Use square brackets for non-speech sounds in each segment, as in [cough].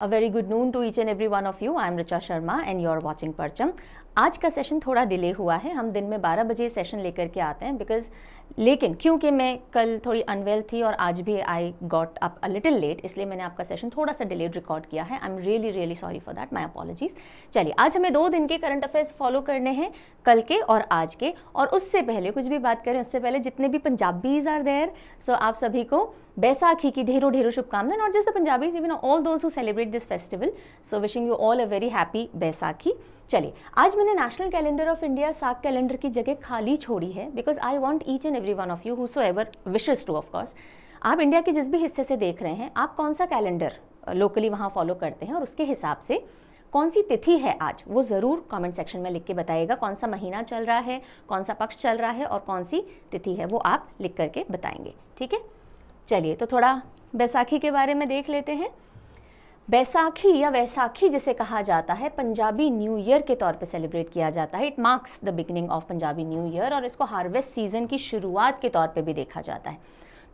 A very good noon to each and every one of you I am Richa Sharma and you are watching Parcham आज का session थोड़ा delay हुआ है हम दिन में 12 बजे सेशन लेकर के आते हैं बिकॉज लेकिन क्योंकि मैं कल थोड़ी अनवेल थी और आज भी I got up a little late इसलिए मैंने आपका सेशन थोड़ा सा डिलेड रिकॉर्ड किया है I am really really sorry for that my apologies चलिए आज हमें दो दिन के करंट अफेयर्स फॉलो करने हैं कल के और आज के और उससे पहले कुछ भी बात करें उससे पहले जितने भी पंजाबीज आर देयर सो आप सभी को बैसाखी की ढेरों ढेरों शुभकामनाएं not just the Punjabis even all those who celebrate this festival so wishing you all a very happy Baisakhi चलिए आज मैंने national calendar of India Saka calendar की जगह खाली छोड़ी है because I want each and every one of you who so ever wishes to of course आप India के जिस भी हिस्से से देख रहे हैं आप कौन सा कैलेंडर लोकली uh, वहाँ फॉलो करते हैं और उसके हिसाब से कौन सी तिथि है आज वो ज़रूर कमेंट सेक्शन में लिख के बताइएगा कौन सा महीना चल रहा है कौन सा पक्ष चल रहा है और कौन सी तिथि है वो आप लिख करके बताएंगे ठीक है चलिए तो थोड़ा बैसाखी के बारे में देख लेते हैं बैसाखी या वैसाखी जिसे कहा जाता है पंजाबी न्यू ईयर के तौर पे सेलिब्रेट किया जाता है it marks the beginning of Punjabi new year और इसको हार्वेस्ट सीजन की शुरुआत के तौर पे भी देखा जाता है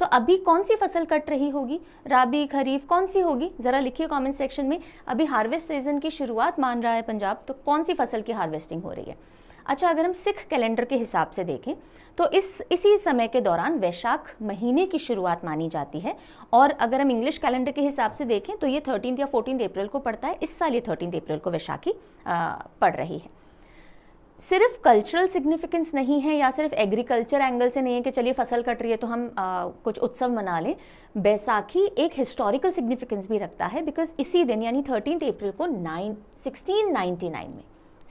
तो अभी कौन सी फसल कट रही होगी राबी खरीफ कौन सी होगी ज़रा लिखिए कमेंट सेक्शन में अभी हार्वेस्ट सीजन की शुरुआत मान रहा है पंजाब तो कौन सी फसल की हार्वेस्टिंग हो रही है अच्छा अगर हम सिख कैलेंडर के हिसाब से देखें तो इस इसी समय के दौरान वैशाख महीने की शुरुआत मानी जाती है और अगर हम इंग्लिश कैलेंडर के हिसाब से देखें तो ये थर्टीन या फोर्टीन अप्रैल को पड़ता है इस साल ये थर्टीन अप्रैल को वैशाखी पड़ रही है सिर्फ कल्चरल सिग्निफिकेंस नहीं है या सिर्फ एग्रीकल्चर एंगल से नहीं है कि चलिए फसल कट रही है तो हम आ, कुछ उत्सव मना लें बैसाखी एक हिस्टोरिकल सिग्निफिकेंस भी रखता है बिकॉज इसी दिन यानी थर्टीन अप्रैल को नाइन सिक्सटीन नाइन में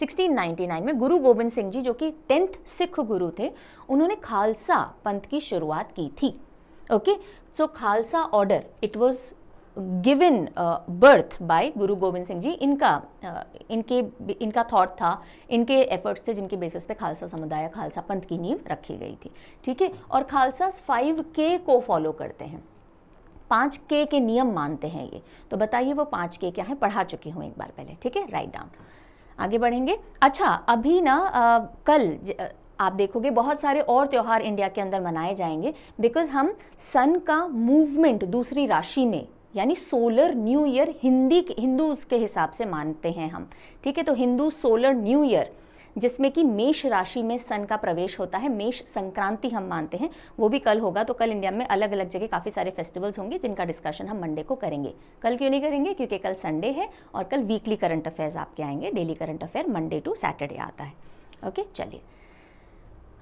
1699 में गुरु गोविंद सिंह जी जो कि टेंथ सिख गुरु थे उन्होंने खालसा पंथ की शुरुआत की थी okay so Khalsa order it was given birth by Guru Gobind Singh जी इनका uh, इनके इनका थॉट था इनके एफर्ट्स थे जिनके बेसिस पे खालसा समुदाय खालसा पंथ की नींव रखी गई थी ठीक है और खालसा फाइव के को फॉलो करते हैं पाँच के के नियम मानते हैं ये तो बताइए वो पाँच के क्या है पढ़ा चुके हूँ एक बार पहले ठीक है राइट डाउन आगे बढ़ेंगे अच्छा अभी ना आ, कल ज, आप देखोगे बहुत सारे और त्यौहार इंडिया के अंदर मनाए जाएंगे बिकॉज हम सन का मूवमेंट दूसरी राशि में यानी solar new year Hindi Hindus के हिसाब से मानते हैं हम ठीक है तो हिंदू सोलर न्यू ईयर जिसमें कि मेष राशि में सन का प्रवेश होता है मेष संक्रांति हम मानते हैं वो भी कल होगा तो कल इंडिया में अलग अलग जगह काफ़ी सारे फेस्टिवल्स होंगे जिनका डिस्कशन हम मंडे को करेंगे कल क्यों नहीं करेंगे क्योंकि कल संडे है और कल वीकली करंट अफेयर्स आपके आएंगे daily current affair Monday to Saturday आता है ओके चलिए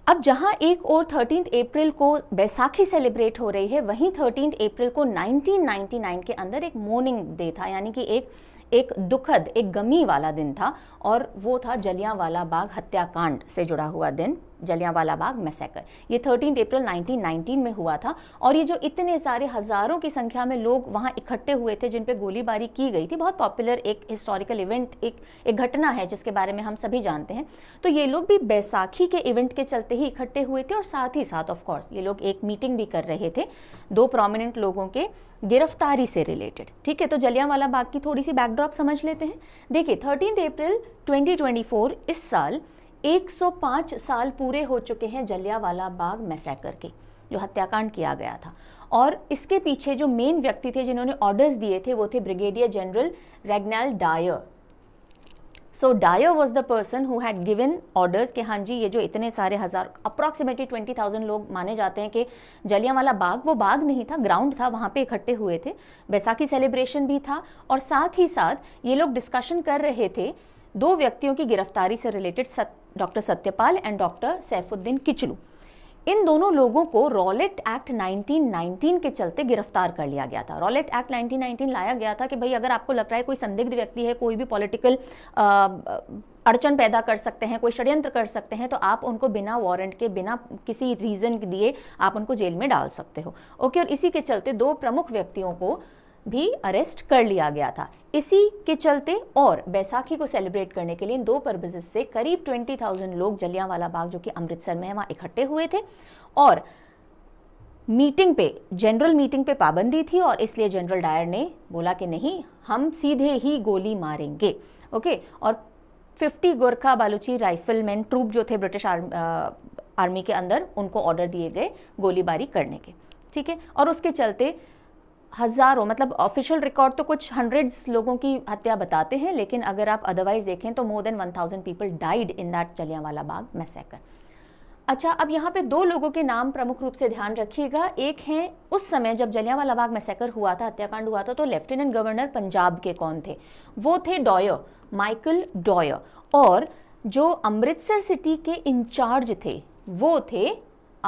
अब जहां एक और थर्टीन अप्रैल को बैसाखी सेलिब्रेट हो रही है वहीं थर्टीन अप्रैल को 1999 के अंदर एक मॉर्निंग डे था यानी कि एक एक दुखद एक गमी वाला दिन था और वो था जलियांवाला बाग हत्याकांड से जुड़ा हुआ दिन जलियावाला बाग मैसेकर ये थर्टीन अप्रैल 1919 में हुआ था और ये जो इतने सारे हज़ारों की संख्या में लोग वहाँ इकट्ठे हुए थे जिन पे गोलीबारी की गई थी बहुत पॉपुलर एक हिस्टोरिकल इवेंट एक एक घटना है जिसके बारे में हम सभी जानते हैं तो ये लोग भी बैसाखी के इवेंट के चलते ही इकट्ठे हुए थे और साथ ही साथ ऑफकोर्स ये लोग एक मीटिंग भी कर रहे थे दो प्रोमिनेंट लोगों के गिरफ्तारी से रिलेटेड ठीक है तो जलियांवाला बाग की थोड़ी सी बैकड्रॉप समझ लेते हैं देखिए थर्टीन अप्रैल 2024 इस साल 105 साल पूरे हो चुके हैं जलियावाला बाग मैसेकर के जो हत्याकांड किया गया था और इसके पीछे जो मेन व्यक्ति थे जिन्होंने ऑर्डर्स दिए थे वो थे brigadier general Reginald Dyer so Dyer was the person who had given orders कि हाँ जी ये जो इतने सारे हज़ार अप्रॉक्सीमेटली ट्वेंटी थाउजेंड लोग माने जाते हैं कि जलियावाला बाग वो बाग नहीं था ग्राउंड था वहाँ पे इकट्ठे हुए थे बैसाखी सेलिब्रेशन भी था और साथ ही साथ ये लोग डिस्कशन कर रहे थे दो व्यक्तियों की गिरफ्तारी से रिलेटेड सत, doctor Satyapal and doctor Saifuddin Kitchlew इन दोनों लोगों को रॉलेट एक्ट 1919 के चलते गिरफ्तार कर लिया गया था रॉलेट एक्ट 1919 लाया गया था कि भाई अगर आपको लग रहा है कोई संदिग्ध व्यक्ति है कोई भी पॉलिटिकल अड़चन पैदा कर सकते हैं कोई षड्यंत्र कर सकते हैं तो आप उनको बिना वारंट के बिना किसी रीज़न के दिए आप उनको जेल में डाल सकते हो ओके और इसी के चलते दो प्रमुख व्यक्तियों को भी अरेस्ट कर लिया गया था इसी के चलते और बैसाखी को सेलिब्रेट करने के लिए इन दो पर्पजेज से करीब ट्वेंटी थाउजेंड लोग जलियांवाला बाग जो कि अमृतसर में है वहाँ इकट्ठे हुए थे और मीटिंग पे जनरल मीटिंग पे पाबंदी थी और इसलिए जनरल डायर ने बोला कि नहीं हम सीधे ही गोली मारेंगे ओके और 50 गोरखा बालूची राइफलमैन ट्रूप जो थे ब्रिटिश आर्म, आर्मी के अंदर उनको ऑर्डर दिए गए गोलीबारी करने के ठीक है और उसके चलते हज़ारों मतलब ऑफिशियल रिकॉर्ड तो कुछ हंड्रेड्स लोगों की हत्या बताते हैं लेकिन अगर आप अदरवाइज देखें तो more than one thousand people died in that Jallianwala Bagh massacre अच्छा अब यहाँ पे दो लोगों के नाम प्रमुख रूप से ध्यान रखिएगा एक हैं उस समय जब जलियावाला बाग मैसेकर हुआ था हत्याकांड हुआ था तो लेफ्टिनेंट गवर्नर पंजाब के कौन थे वो थे डॉयर माइकल डॉयर और जो अमृतसर सिटी के इंचार्ज थे वो थे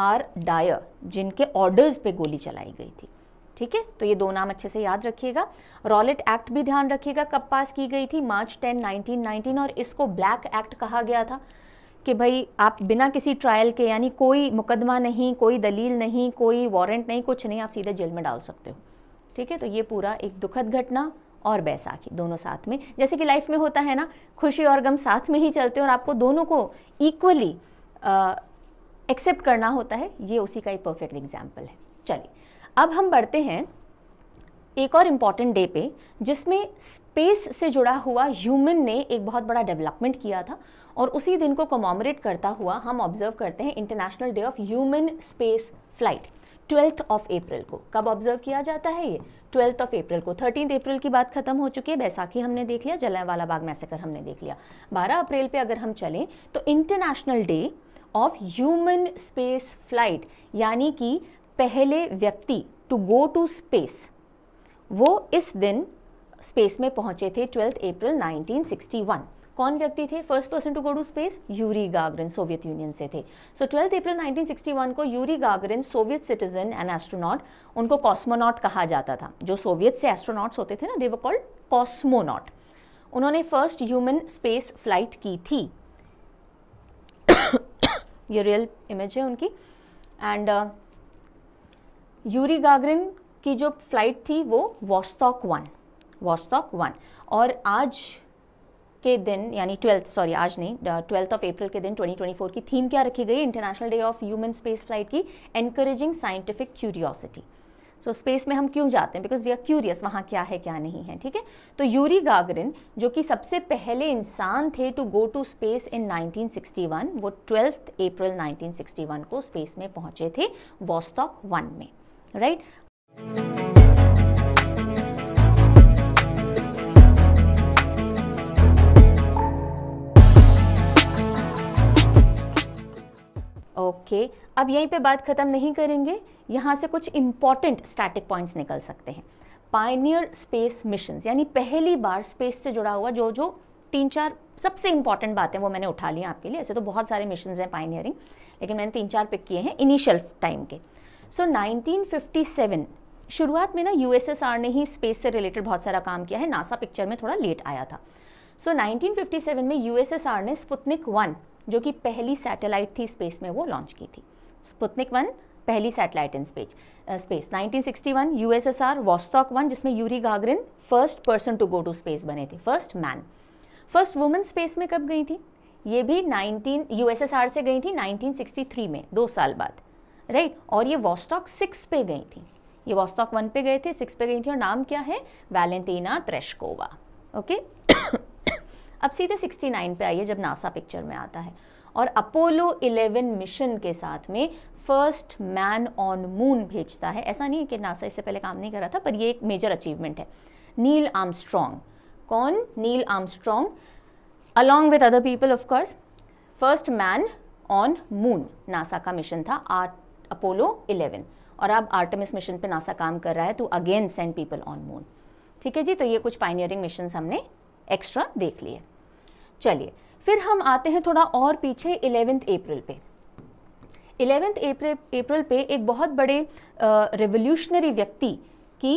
आर डायर जिनके ऑर्डर्स पे गोली चलाई गई थी ठीक है तो ये दो नाम अच्छे से याद रखिएगा रॉलेट एक्ट भी ध्यान रखिएगा कब पास की गई थी मार्च 10 1919 और इसको ब्लैक एक्ट कहा गया था कि भाई आप बिना किसी ट्रायल के यानी कोई मुकदमा नहीं कोई दलील नहीं कोई वारंट नहीं कुछ नहीं आप सीधे जेल में डाल सकते हो ठीक है तो ये पूरा एक दुखद घटना और बैसाखी दोनों साथ में जैसे कि लाइफ में होता है ना खुशी और गम साथ में ही चलते हैं और आपको दोनों को इक्वली एक्सेप्ट करना होता है ये उसी का एक परफेक्ट एग्जाम्पल है चलिए अब हम बढ़ते हैं एक और इम्पॉर्टेंट डे पे जिसमें स्पेस से जुड़ा हुआ ह्यूमन ने एक बहुत बड़ा डेवलपमेंट किया था और उसी दिन को कमोमरेट करता हुआ हम ऑब्जर्व करते हैं international day of human space flight twelfth of April को कब ऑब्जर्व किया जाता है ये ट्वेल्थ ऑफ अप्रैल को थर्टीन अप्रैल की बात खत्म हो चुकी है बैसाखी हमने देख लिया वाला बाग मैसेकर हमने देख लिया बारह अप्रैल पे अगर हम चलें तो international day of human space flight यानी कि पहले व्यक्ति टू गो टू स्पेस वो इस दिन स्पेस में पहुंचे थे ट्वेल्थ अप्रैल 1961 कौन व्यक्ति थे first person to go to space Yuri Gagarin Soviet Union से थे सो ट्वेल्थ अप्रैल 1961 को Yuri Gagarin Soviet citizen and astronaut उनको कॉस्मोनॉट कहा जाता था जो सोवियत से एस्ट्रोनॉट्स होते थे ना देवर कॉल्ड कॉस्मोनॉट उन्होंने फर्स्ट ह्यूमन स्पेस फ्लाइट की थी [coughs] ये रियल इमेज है उनकी एंड uh, यूरी गागरिन की जो फ्लाइट थी वो वॉस्टॉक वन वॉस्टॉक वन और आज के दिन यानी ट्वेल्थ सॉरी आज नहीं ट्वेल्थ ऑफ अप्रैल के दिन 2024 की थीम क्या रखी गई international day of human space flight की encouraging scientific curiosity so space में हम क्यों जाते हैं बिकॉज वी आर क्यूरियस वहाँ क्या है क्या नहीं है ठीक है तो यूरी गागरिन जो कि सबसे पहले इंसान थे to go to space in 1961 वो ट्वेल्थ अप्रैल 1961 को स्पेस में पहुँचे थे वॉस्टॉक वन में राइट ओके अब यहीं पे बात ख़त्म नहीं करेंगे यहां से कुछ इंपॉर्टेंट स्टैटिक पॉइंट्स निकल सकते हैं पायनियर स्पेस मिशन यानी पहली बार स्पेस से जुड़ा हुआ जो जो तीन चार सबसे इंपॉर्टेंट बातें वो मैंने उठा ली आपके लिए ऐसे तो बहुत सारे मिशन हैं पाइनियरिंग लेकिन मैंने तीन चार पिक किए हैं इनिशियल टाइम के सो so, 1957 शुरुआत में ना यूएसएसआर ने ही स्पेस से रिलेटेड बहुत सारा काम किया है नासा पिक्चर में थोड़ा लेट आया था सो so, 1957 में यूएसएसआर ने स्पुतनिक वन जो कि पहली सैटेलाइट थी स्पेस में वो लॉन्च की थी स्पुतनिक वन पहली satellite in space space 1961 USSR Vostok one जिसमें Yuri Gagarin first person to go to space बने थे first man first women space में कब गई थी ये भी 19 यूएसएसआर से गई थी 1963 में दो साल बाद राइट और ये वॉस्टॉक सिक्स पे गई थी ये वॉस्टॉक वन पे गए थे सिक्स पे गई थी और नाम क्या है वैलेंटीना त्रेशकोवा ओके अब सीधे नाइन पे आइए जब नासा पिक्चर में आता है और अपोलो इलेवन मिशन के साथ में फर्स्ट मैन ऑन मून भेजता है ऐसा नहीं है कि नासा इससे पहले काम नहीं कर रहा था पर ये एक मेजर अचीवमेंट है नील आर्मस्ट्रॉन्ग कौन Neil Armstrong along with other people of course first man on moon NASA का मिशन था आर अपोलो इलेवन और अब आर्टमिस मिशन पे नासा काम कर रहा है to again send people on moon ठीक है जी तो ये कुछ पाइनियरिंग मिशन हमने एक्स्ट्रा देख लिए चलिए फिर हम आते हैं थोड़ा और पीछे इलेवेंथ अप्रैल पे इलेवेंथ अप्रैल पे एक बहुत बड़े रेवोल्यूशनरी व्यक्ति की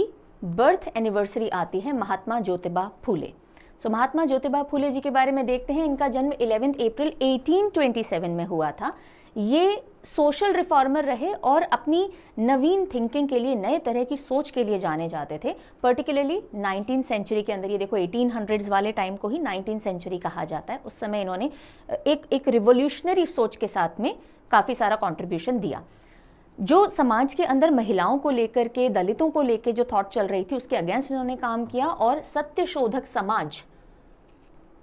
बर्थ एनिवर्सरी आती है महात्मा ज्योतिबा फूले सो so, महात्मा ज्योतिबा फूले जी के बारे में देखते हैं इनका जन्म इलेवेंथ अप्रैल 1827 में हुआ था ये सोशल रिफॉर्मर रहे और अपनी नवीन थिंकिंग के लिए नए तरह की सोच के लिए जाने जाते थे पर्टिकुलरली नाइनटीन सेंचुरी के अंदर ये देखो एटीन हंड्रेड्स वाले टाइम को ही नाइनटीन सेंचुरी कहा जाता है उस समय इन्होंने एक एक रिवोल्यूशनरी सोच के साथ में काफ़ी सारा कॉन्ट्रीब्यूशन दिया जो समाज के अंदर महिलाओं को लेकर के दलितों को लेकर जो थॉट चल रही थी उसके अगेंस्ट इन्होंने काम किया और सत्य शोधक समाज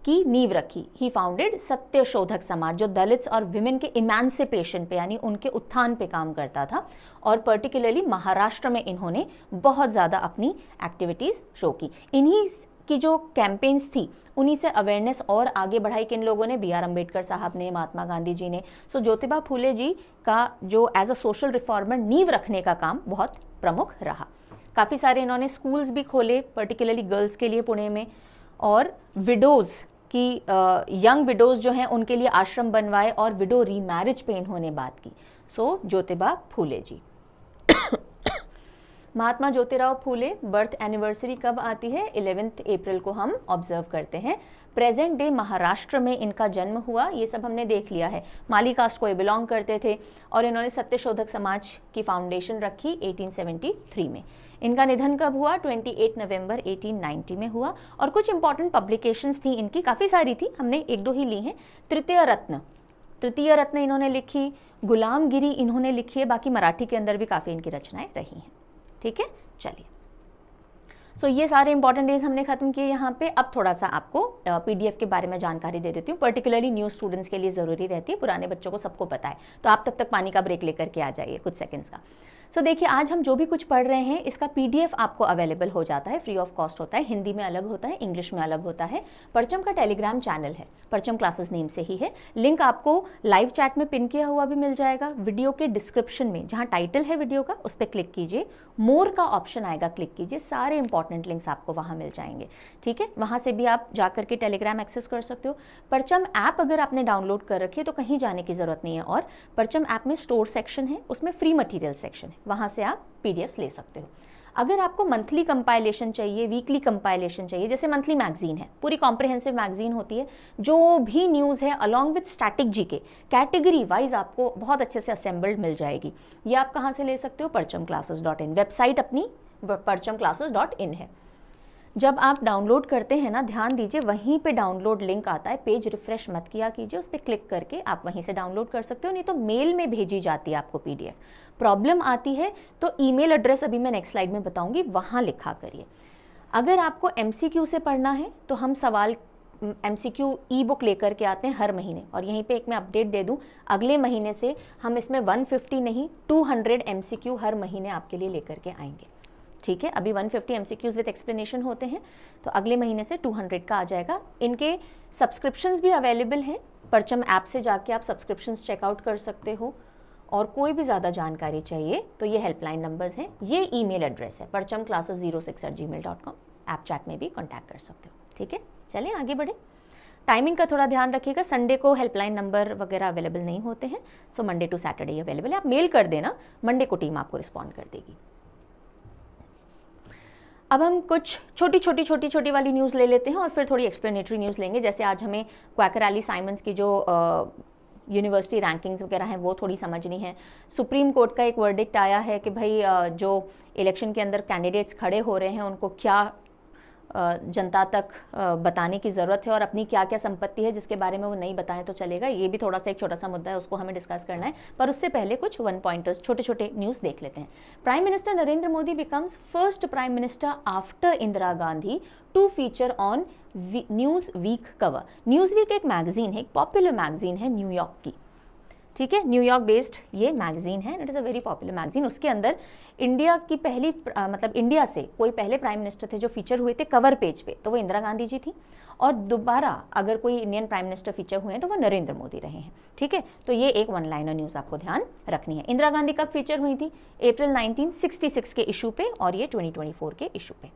की नींव रखी ही फाउंडेड सत्य शोधक समाज जो दलित्स और विमेन के इमानसिपेशन पे यानी उनके उत्थान पे काम करता था और पर्टिकुलरली महाराष्ट्र में इन्होंने बहुत ज़्यादा अपनी एक्टिविटीज़ शो की इन्हीं की जो कैंपेन्स थी उन्हीं से अवेयरनेस और आगे बढ़ाई किन लोगों ने बी आर अम्बेडकर साहब ने महात्मा गांधी जी ने सो so, ज्योतिबा फूले जी का जो एज अ सोशल रिफॉर्मर नींव रखने का काम बहुत प्रमुख रहा काफ़ी सारे इन्होंने स्कूल्स भी खोले पर्टिकुलरली गर्ल्स के लिए पुणे में और विडोज़ कि यंग विडोज़ जो हैं उनके लिए आश्रम बनवाए और विडो रीमैरिज पे इन्होंने बात की so so, Jyotiba Phule ji Mahatma Jyotirao Phule birth anniversary कब आती है इलेवेंथ अप्रैल को हम ऑब्जर्व करते हैं प्रेजेंट डे महाराष्ट्र में इनका जन्म हुआ ये सब हमने देख लिया है माली कास्ट को ये बिलोंग करते थे और इन्होंने सत्यशोधक समाज की फाउंडेशन रखी 1873 में इनका निधन कब हुआ 28 नवंबर 1890 में हुआ और कुछ इंपॉर्टेंट पब्लिकेशंस थी इनकी काफ़ी सारी थी हमने एक दो ही ली हैं तृतीय रत्न तृतीय रत्न इन्होंने लिखी गुलामगिरी इन्होंने लिखी है बाकी मराठी के अंदर भी काफ़ी इनकी रचनाएं रही हैं ठीक है चलिए सो so, ये सारे इंपॉर्टेंट डेज हमने खत्म किए यहाँ पे अब थोड़ा सा आपको पीडीएफ के बारे में जानकारी दे देती हूँ पर्टिकुलरली न्यू स्टूडेंट्स के लिए ज़रूरी रहती है पुराने बच्चों को सबको पता है तो आप तब तक पानी का ब्रेक लेकर के आ जाइए कुछ सेकंड्स का सो so, देखिए आज हम जो भी कुछ पढ़ रहे हैं इसका पीडीएफ आपको अवेलेबल हो जाता है फ्री ऑफ कॉस्ट होता है हिंदी में अलग होता है इंग्लिश में अलग होता है परचम का टेलीग्राम चैनल है परचम क्लासेस नेम से ही है लिंक आपको लाइव चैट में पिन किया हुआ भी मिल जाएगा वीडियो के डिस्क्रिप्शन में जहाँ टाइटल है वीडियो का उस पर क्लिक कीजिए मोर का ऑप्शन आएगा क्लिक कीजिए सारे इंपॉर्टेंट लिंक्स आपको वहाँ मिल जाएंगे ठीक है वहाँ से भी आप जा करके टेलीग्राम एक्सेस कर सकते हो परचम ऐप अगर आपने डाउनलोड कर रखी है तो कहीं जाने की ज़रूरत नहीं है और परचम ऐप में स्टोर सेक्शन है उसमें फ्री मटीरियल सेक्शन है वहाँ से आप पी ले सकते हो अगर आपको मंथली कंपाइलेशन चाहिए वीकली कंपाइलेशन चाहिए जैसे मंथली मैगजीन है पूरी कॉम्प्रिहेंसिव मैगजीन होती है जो भी न्यूज़ है अलॉन्ग विथ स्टैटिक जी के कैटेगरी वाइज आपको बहुत अच्छे से असेंबल्ड मिल जाएगी ये आप कहाँ से ले सकते हो परचम क्लासेस डॉट इन वेबसाइट अपनी परचम क्लासेस डॉट इन है जब आप डाउनलोड करते हैं ना ध्यान दीजिए वहीं पे डाउनलोड लिंक आता है पेज रिफ्रेश मत किया कीजिए उस पर क्लिक करके आप वहीं से डाउनलोड कर सकते हो नहीं तो मेल में भेजी जाती है आपको पीडीएफ प्रॉब्लम आती है तो ईमेल एड्रेस अभी मैं नेक्स्ट स्लाइड में बताऊंगी वहाँ लिखा करिए अगर आपको एम से पढ़ना है तो हम सवाल M C Q ebook लेकर के आते हैं हर महीने और यहीं पे एक मैं अपडेट दे दूं अगले महीने से हम इसमें 150 नहीं 200 एम सी क्यू हर महीने आपके लिए लेकर के आएंगे ठीक है अभी 150 फिफ्टी क्यूज़ विद एक्सप्लेनेशन होते हैं तो अगले महीने से 200 का आ जाएगा इनके सब्सक्रिप्शंस भी अवेलेबल हैं परचम ऐप से जाके आप सब्सक्रिप्शंस चेकआउट कर सकते हो और कोई भी ज़्यादा जानकारी चाहिए तो ये हेल्पलाइन नंबर्स हैं ये ईमेल एड्रेस है Parcham classes zero six eight Gmail dot com app chat में भी कॉन्टैक्ट कर सकते हो ठीक है चलें आगे बढ़े टाइमिंग का थोड़ा ध्यान रखिएगा संडे को हेल्पलाइन नंबर वगैरह अवेलेबल नहीं होते हैं so Monday to Saturday available है आप मेल कर देना मंडे को टीम आपको रिस्पॉन्ड कर देगी अब हम कुछ छोटी छोटी छोटी छोटी वाली न्यूज़ ले लेते हैं और फिर थोड़ी एक्सप्लेनेटरी न्यूज़ लेंगे जैसे आज हमें क्वैकर अली साइमंस की जो यूनिवर्सिटी रैंकिंग्स वगैरह हैं वो थोड़ी समझनी है सुप्रीम कोर्ट का एक वर्डिक्ट आया है कि भाई जो इलेक्शन के अंदर कैंडिडेट्स खड़े हो रहे हैं उनको क्या जनता तक बताने की ज़रूरत है और अपनी क्या क्या संपत्ति है जिसके बारे में वो नहीं बताएं तो चलेगा ये भी थोड़ा सा एक छोटा सा मुद्दा है उसको हमें डिस्कस करना है पर उससे पहले कुछ वन पॉइंटर्स छोटे छोटे न्यूज़ देख लेते हैं prime minister Narendra Modi becomes first prime minister after Indira Gandhi to feature on Newsweek cover Newsweek एक मैगजीन है एक पॉपुलर मैगजीन है न्यूयॉर्क की ठीक है न्यूयॉर्क बेस्ड ये मैगजीन है it is a very popular magazine उसके अंदर इंडिया की पहली आ, मतलब इंडिया से कोई पहले प्राइम मिनिस्टर थे जो फीचर हुए थे कवर पेज पे तो वो इंदिरा गांधी जी थी और दोबारा अगर कोई इंडियन प्राइम मिनिस्टर फीचर हुए हैं तो वो नरेंद्र मोदी रहे हैं ठीक है तो ये एक वन लाइनर न्यूज़ आपको ध्यान रखनी है इंदिरा गांधी कब फीचर हुई थी अप्रैल 1966 के इशू पे और ये 2024 के इशू पे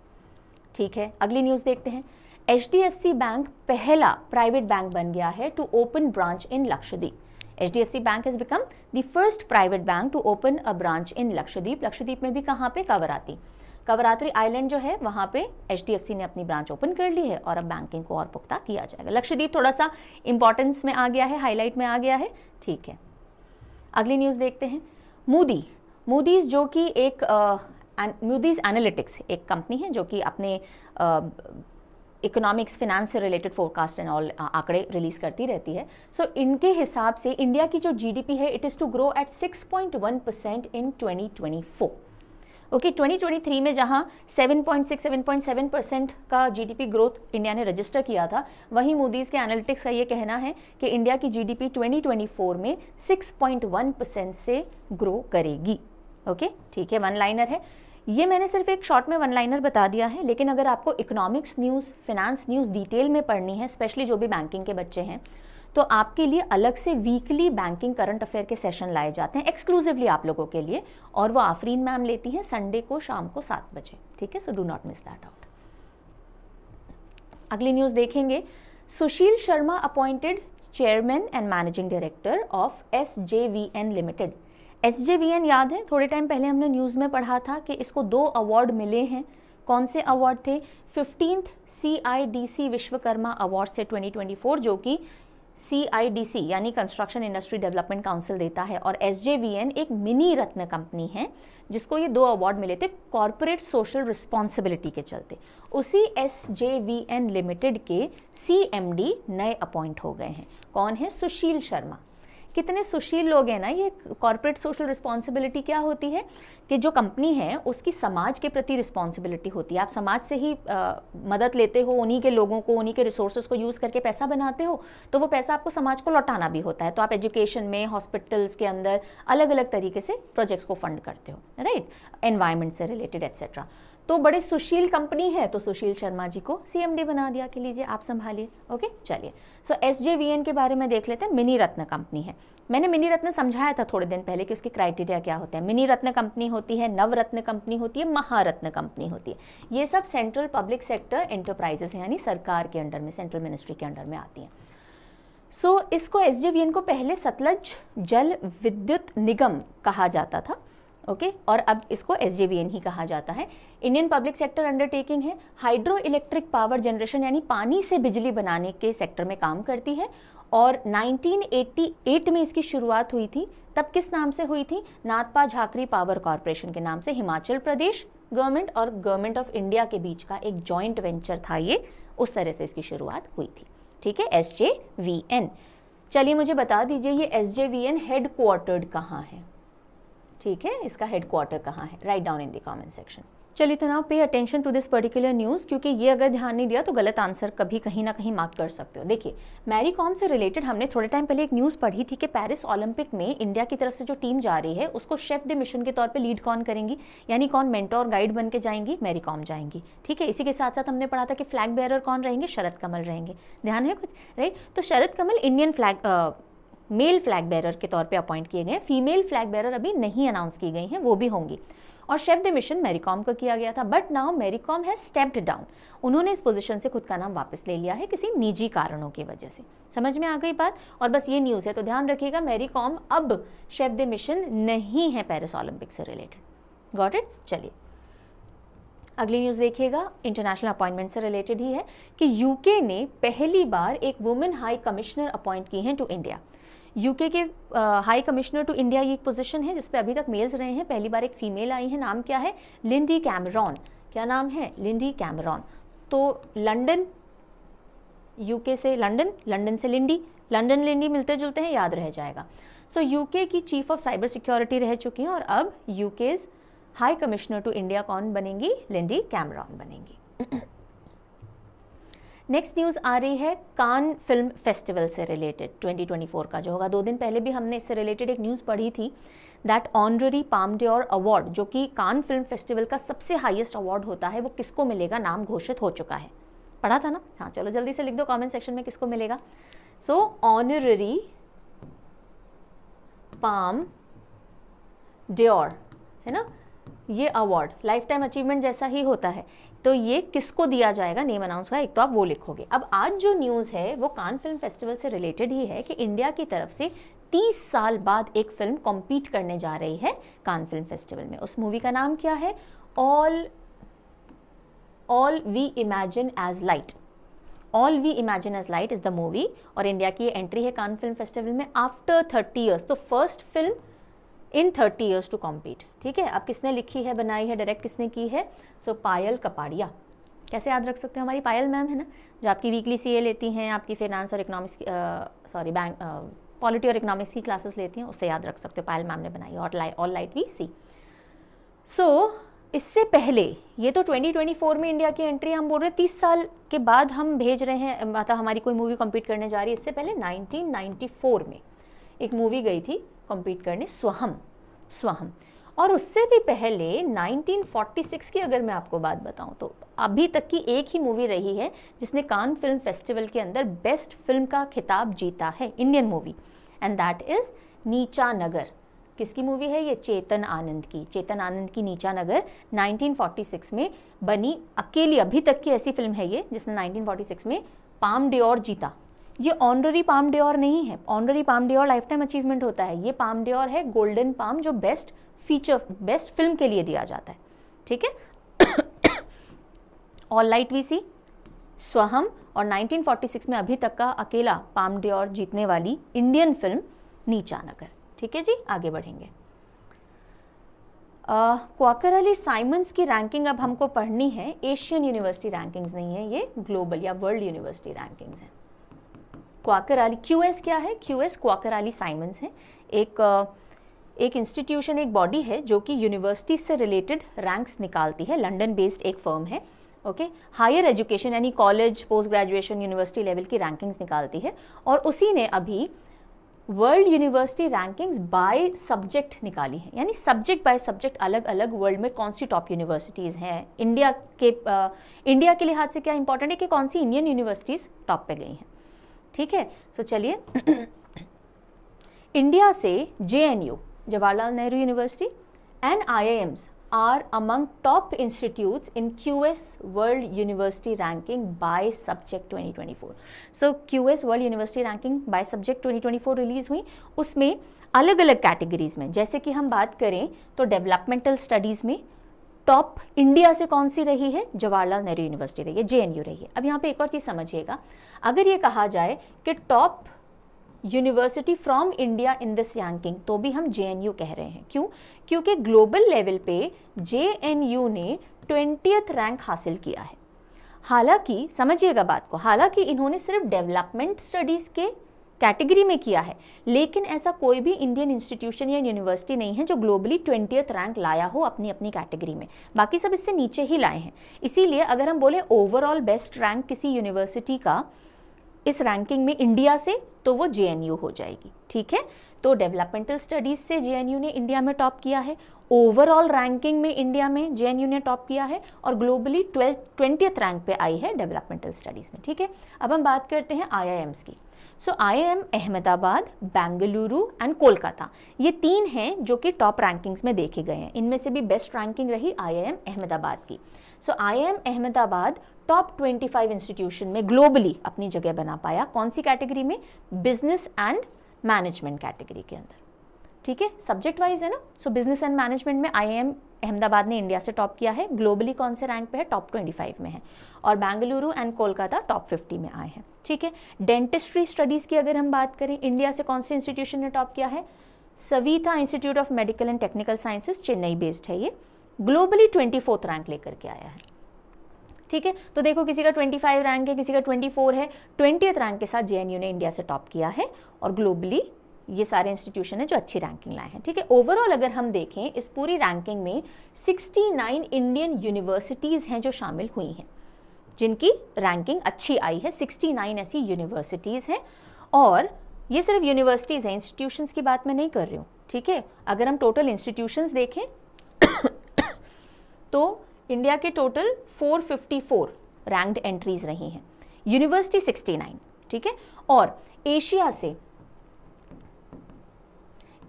ठीक है अगली न्यूज़ देखते हैं एच बैंक पहला प्राइवेट बैंक बन गया है to open branch in Lakshadweep HDFC Bank has become the first private bank to open a branch in Lakshadweep. Lakshadweep में भी कहाँ पे कवराती कवरात्रि आइलैंड जो है वहाँ पे एच ने अपनी ब्रांच ओपन कर ली है और अब बैंकिंग को और पुख्ता किया जाएगा लक्षद्वीप थोड़ा सा इंपॉर्टेंस में आ गया है हाईलाइट में आ गया है ठीक है अगली न्यूज़ देखते हैं मोदी मोदीज जो कि एक मोदीज एनालिटिक्स एक कंपनी है जो कि अपने इकोनॉमिक्स फिनेंस से रिलेटेड फोरकास्ट एंड ऑल आंकड़े रिलीज़ करती रहती है सो so, इनके हिसाब से इंडिया की जो जीडीपी है it is to grow at 6.1 percent in 2024 okay okay, 2023 में जहां 7.6 7.7 परसेंट का जीडीपी ग्रोथ इंडिया ने रजिस्टर किया था वहीं मोदीज़ के एनालिटिक्स का ये कहना है कि इंडिया की जीडीपी 2024 में 6.1 परसेंट से ग्रो करेगी ओके okay? ठीक है वन लाइनर है ये मैंने सिर्फ एक शॉर्ट में वन लाइनर बता दिया है लेकिन अगर आपको economics news finance news detail में पढ़नी है स्पेशली जो भी बैंकिंग के बच्चे हैं तो आपके लिए अलग से वीकली बैंकिंग करंट अफेयर के सेशन लाए जाते हैं एक्सक्लूसिवली आप लोगों के लिए और वो आफरीन मैम लेती हैं संडे को शाम को सात बजे ठीक है so do not miss that out अगली न्यूज़ देखेंगे Sushil Sharma appointed chairman and managing director of S J V N limited S याद है थोड़े टाइम पहले हमने न्यूज़ में पढ़ा था कि इसको दो अवार्ड मिले हैं कौन से अवार्ड थे फिफ्टीन सी विश्वकर्मा अवार्ड से 2024 जो कि सी यानी कंस्ट्रक्शन इंडस्ट्री डेवलपमेंट काउंसिल देता है और एस एक मिनी रत्न कंपनी है जिसको ये दो अवार्ड मिले थे कॉरपोरेट सोशल रिस्पॉन्सिबिलिटी के चलते उसी एस लिमिटेड के सी नए अपॉइंट हो गए हैं कौन है सुशील शर्मा कितने सुशील लोग हैं ना ये कॉरपोरेट सोशल रिस्पॉन्सिबिलिटी क्या होती है कि जो कंपनी है उसकी समाज के प्रति रिस्पॉन्सिबिलिटी होती है आप समाज से ही आ, मदद लेते हो उन्हीं के लोगों को उन्हीं के रिसोर्सेज को यूज़ करके पैसा बनाते हो तो वो पैसा आपको समाज को लौटाना भी होता है तो आप एजुकेशन में हॉस्पिटल्स के अंदर अलग अलग तरीके से प्रोजेक्ट्स को फंड करते हो राइट एनवायरमेंट से रिलेटेड एट्सेट्रा तो बड़े सुशील कंपनी है तो सुशील शर्मा जी को सीएमडी बना दिया कि लीजिए आप संभालिए ओके चलिए so S J V N के बारे में देख लेते हैं मिनी रत्न कंपनी है मैंने मिनी रत्न समझाया था थोड़े दिन पहले कि उसके क्राइटेरिया क्या होते हैं मिनी रत्न कंपनी होती है नवरत्न कंपनी होती है महारत्न कंपनी होती है ये सब सेंट्रल पब्लिक सेक्टर एंटरप्राइजेस हैं यानी सरकार के अंडर में सेंट्रल मिनिस्ट्री के अंडर में आती हैं सो so, इसको एस को पहले सतलज जल विद्युत निगम कहा जाता था ओके और अब इसको एस ही कहा जाता है इंडियन पब्लिक सेक्टर अंडरटेकिंग है हाइड्रो इलेक्ट्रिक पावर जनरेशन यानी पानी से बिजली बनाने के सेक्टर में काम करती है और 1988 में इसकी शुरुआत हुई थी तब किस नाम से हुई थी नाथपा झाकरी पावर कॉरपोरेशन के नाम से हिमाचल प्रदेश गवर्नमेंट और गवर्नमेंट ऑफ इंडिया के बीच का एक जॉइंट वेंचर था ये उस तरह से इसकी शुरुआत हुई थी ठीक है एस चलिए मुझे बता दीजिए ये S J V head headquartered कहाँ है ठीक है इसका हेडक्वार्टर कहाँ है right down in the comment section चलिए तो now pay attention to this particular news क्योंकि ये अगर ध्यान नहीं दिया तो गलत आंसर कभी कहीं ना कहीं मार्क कर सकते हो देखिए मैरी कॉम से रिलेटेड हमने थोड़े टाइम पहले एक न्यूज़ पढ़ी थी कि पेरिस ओलंपिक में इंडिया की तरफ से जो टीम जा रही है उसको शेफ द मिशन के तौर पे लीड कौन करेंगी यानी कौन और गाइड बन के जाएंगी मैरी कॉम जाएंगी ठीक है इसी के साथ साथ हमने पढ़ा था कि फ्लैग बेरर कौन रहेंगे शरद कमल रहेंगे ध्यान है कुछ राइट तो Sharath Kamal Indian flag male flag bearer के तौर पे अपॉइंट किए गए फीमेल फ्लैग बैरर अभी नहीं अनाउंस की गई हैं वो भी होंगी और शेफ द मिशन मेरीकॉम को किया गया था बट नाउ मेरीकॉम है स्टेप्ड डाउन उन्होंने इस पोजीशन से खुद का नाम वापस ले लिया है किसी निजी कारणों की वजह से समझ में आ गई बात और बस ये न्यूज़ है तो ध्यान रखिएगा मेरीकॉम अब शेफ द मिशन नहीं है पेरिस ओलंपिक से रिलेटेड गॉट इट चलिए अगली न्यूज़ देखिएगा इंटरनेशनल अपॉइंटमेंट से रिलेटेड ही है कि यूके ने पहली बार एक वुमेन हाई कमिश्नर अपॉइंट की हैं टू इंडिया यूके के हाई कमिश्नर टू इंडिया ये एक पोजीशन है जिसपे अभी तक मेल्स रहे हैं पहली बार एक फीमेल आई है नाम क्या है लिंडी कैमरॉन क्या नाम है लिंडी कैमरॉन तो लंडन यूके से लंडन लंडन से लिंडी लंडन लिंडी मिलते जुलते हैं याद रह जाएगा सो so, यूके की चीफ ऑफ साइबर सिक्योरिटी रह चुकी हैं और अब UK's high commissioner to India कौन बनेंगी लिंडी कैमरॉन बनेंगी नेक्स्ट न्यूज़ आ रही है कान फिल्म फेस्टिवल से रिलेटेड 2024 का जो होगा दो दिन पहले भी हमने इससे रिलेटेड एक न्यूज़ पढ़ी थी दैट ऑनररी पामड्योर अवार्ड जो कि कान फिल्म फेस्टिवल का सबसे हाईएस्ट अवार्ड होता है वो किसको मिलेगा नाम घोषित हो चुका है पढ़ा था ना हाँ चलो जल्दी से लिख दो कॉमेंट सेक्शन में किसको मिलेगा सो ऑनररी पाम ड्योर है ना ये अवार्ड लाइफ टाइम अचीवमेंट जैसा ही होता है तो ये किसको दिया जाएगा नेम अनाउंस का एक तो आप वो लिखोगे अब आज जो न्यूज़ है वो कान फिल्म फेस्टिवल से रिलेटेड ही है कि इंडिया की तरफ से 30 साल बाद एक फिल्म कॉम्पीट करने जा रही है कान फिल्म फेस्टिवल में उस मूवी का नाम क्या है all all we imagine as light all we imagine as light is the movie और इंडिया की एंट्री है कान फिल्म फेस्टिवल में आफ्टर थर्टी ईयर्स तो first film in thirty years to compete ठीक है अब किसने लिखी है बनाई है डायरेक्ट किसने की है सो so, पायल कपाड़िया कैसे याद रख सकते हो हमारी पायल मैम है ना जो आपकी वीकली सी लेती हैं आपकी फिनांस और इकोनॉमिक्स सॉरी बैंक पॉलिटी और इकोनॉमिक्स की क्लासेस लेती हैं उससे याद रख सकते हो पायल मैम ने बनाई और light all light we see so इससे पहले ये तो 2024 में इंडिया की एंट्री हम बोल रहे हैं तीस साल के बाद हम भेज रहे हैं मतलब हमारी कोई मूवी कम्पीट करने जा रही है इससे पहले नाइनटीन में एक मूवी गई थी कॉम्पीट करने स्वहम स्वहम और उससे भी पहले 1946 की अगर मैं आपको बात बताऊं तो अभी तक की एक ही मूवी रही है जिसने कान फिल्म फेस्टिवल के अंदर बेस्ट फिल्म का खिताब जीता है Indian movie and that is Neecha Nagar किसकी मूवी है ये चेतन आनंद की चेतन आनंद की नीचा नगर 1946 में बनी अकेली अभी तक की ऐसी फिल्म है ये जिसने 1946 में पाम और जीता ये ऑनररी पाम ड्योर नहीं है honorary Palme d'Or lifetime achievement होता है ये पाम ड्योर है गोल्डन पाम जो बेस्ट फीचर बेस्ट फिल्म के लिए दिया जाता है ठीक है ऑल लाइट वी सी स्वहम और 1946 में अभी तक का अकेला पाम ड्योर जीतने वाली इंडियन फिल्म नीचानगर ठीक है जी आगे बढ़ेंगे क्वाकर अली साइमंस की रैंकिंग अब हमको पढ़नी है एशियन यूनिवर्सिटी रैंकिंग्स नहीं है ये ग्लोबल या वर्ल्ड यूनिवर्सिटी रैंकिंग्स हैं क्वाकर आली क्यू क्या है Q S Quacquarelli Symonds हैं एक एक इंस्टीट्यूशन एक बॉडी है जो कि यूनिवर्सिटीज से रिलेटेड रैंक्स निकालती है लंडन बेस्ड एक फर्म है ओके हायर एजुकेशन यानी college post graduation university level की रैंकिंग्स निकालती है और उसी ने अभी world university rankings by subject निकाली है यानी सब्जेक्ट बाय सब्जेक्ट अलग अलग वर्ल्ड में कौन सी टॉप यूनिवर्सिटीज़ हैं इंडिया के आ, इंडिया के लिहाज से क्या इंपॉर्टेंट है कि कौन सी इंडियन यूनिवर्सिटीज़ टॉप पे गई हैं ठीक है तो चलिए इंडिया से J N U Jawaharlal Nehru university and AIIMS are among top institute in QS world university ranking by subject 2024 so QS world university ranking by subject 2024 release हुई उसमें अलग अलग कैटेगरीज में जैसे कि हम बात करें तो डेवलपमेंटल स्टडीज़ में टॉप इंडिया से कौन सी रही है जवाहरलाल नेहरू यूनिवर्सिटी रही है जेएनयू रही है अब यहाँ पे एक और चीज़ समझिएगा अगर ये कहा जाए कि top university from India in this ranking तो भी हम जे कह रहे हैं क्यों क्योंकि ग्लोबल लेवल पे जे ने ट्वेंटियथ रैंक हासिल किया है हालांकि समझिएगा बात को हालांकि इन्होंने सिर्फ डेवलपमेंट स्टडीज़ के कैटेगरी में किया है लेकिन ऐसा कोई भी इंडियन इंस्टीट्यूशन या यूनिवर्सिटी नहीं है जो ग्लोबली ट्वेंटियथ रैंक लाया हो अपनी अपनी कैटेगरी में बाकी सब इससे नीचे ही लाए हैं इसीलिए अगर हम बोले ओवरऑल बेस्ट रैंक किसी यूनिवर्सिटी का इस रैंकिंग में इंडिया से तो वो जे हो जाएगी ठीक है तो डेवलपमेंटल स्टडीज़ से जे ने इंडिया में टॉप किया है ओवरऑल रैंकिंग में इंडिया में जे ने टॉप किया है और ग्लोबली ट्वेल्थ ट्वेंटियथ रैंक पे आई है डेवलपमेंटल स्टडीज़ में ठीक है अब हम बात करते हैं आई की so I M Ahmedabad Bengaluru and Kolkata ये तीन हैं जो कि टॉप रैंकिंग्स में देखे गए हैं इनमें से भी बेस्ट रैंकिंग रही आई एम अहमदाबाद की so I M Ahmedabad top 25 institution में ग्लोबली अपनी जगह बना पाया कौन सी कैटेगरी में बिजनेस एंड मैनेजमेंट कैटेगरी के अंदर ठीक है सब्जेक्ट वाइज है ना सो बिजनेस एंड मैनेजमेंट में आई अहमदाबाद ने इंडिया से टॉप किया है ग्लोबली कौन से रैंक पे है टॉप 25 में है और बेंगलुरु एंड कोलकाता टॉप 50 में आए हैं ठीक है डेंटिस्ट्री स्टडीज़ की अगर हम बात करें इंडिया से कौन से इंस्टीट्यूशन ने टॉप किया है Saveetha institute of medical and technical sciences Chennai based है ये ग्लोबली ट्वेंटी रैंक लेकर के आया है ठीक है तो देखो किसी का 25 रैंक है किसी का 24 है ट्वेंटी रैंक के साथ जे ने इंडिया से टॉप किया है और ग्लोबली ये सारे इंस्टीट्यूशन हैं जो अच्छी रैंकिंग लाए हैं ठीक है ओवरऑल अगर हम देखें इस पूरी रैंकिंग में 69 इंडियन यूनिवर्सिटीज़ हैं जो शामिल हुई हैं जिनकी रैंकिंग अच्छी आई है 69 ऐसी यूनिवर्सिटीज़ हैं और ये सिर्फ यूनिवर्सिटीज़ हैं इंस्टीट्यूशंस की बात मैं नहीं कर रही हूँ ठीक है अगर हम टोटल इंस्टीट्यूशंस देखें तो इंडिया के टोटल 454 रैंक्ड एंट्रीज़ रही हैं यूनिवर्सिटी 69 ठीक है और एशिया से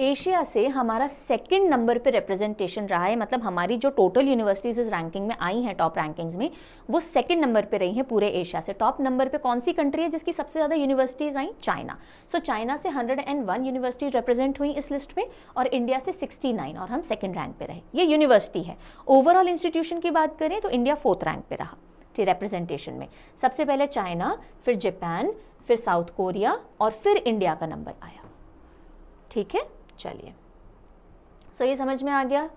एशिया से हमारा सेकंड नंबर पे रिप्रेजेंटेशन रहा है मतलब हमारी जो टोटल यूनिवर्सिटीज़ इस रैंकिंग में आई हैं टॉप रैंकिंग्स में वो सेकंड नंबर पे रही हैं पूरे एशिया से टॉप नंबर पे कौन सी कंट्री है जिसकी सबसे ज़्यादा यूनिवर्सिटीज़ आई चाइना सो चाइना से 101 यूनिवर्सिटी रिप्रेजेंट हुई इस लिस्ट में और इंडिया से सिक्सटी और हम सेकेंड रैंक पर रहे ये यूनिवर्सिटी है ओवरऑल इंस्टीट्यूशन की बात करें तो इंडिया फोर्थ रैंक पर रहा रिप्रेजेंटेशन में सबसे पहले चाइना फिर जापान फिर साउथ कोरिया और फिर इंडिया का नंबर आया ठीक है चलिए सो so, ये समझ में आ गया